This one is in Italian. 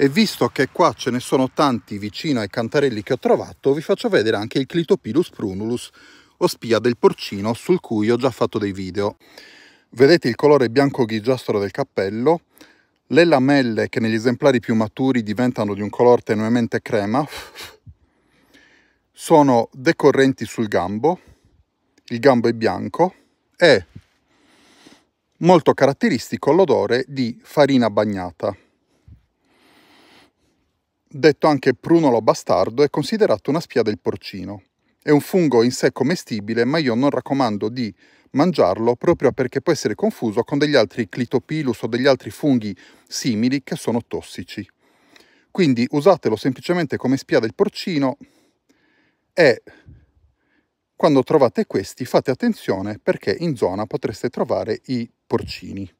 e visto che qua ce ne sono tanti vicino ai cantarelli che ho trovato, vi faccio vedere anche il Clitopilus prunulus, o spia del porcino sul cui ho già fatto dei video. Vedete il colore bianco grigiastro del cappello, le lamelle che negli esemplari più maturi diventano di un colore tenuemente crema, sono decorrenti sul gambo, il gambo è bianco e molto caratteristico l'odore di farina bagnata detto anche prunolo bastardo, è considerato una spia del porcino. È un fungo in sé commestibile, ma io non raccomando di mangiarlo proprio perché può essere confuso con degli altri clitopilus o degli altri funghi simili che sono tossici. Quindi usatelo semplicemente come spia del porcino e quando trovate questi fate attenzione perché in zona potreste trovare i porcini.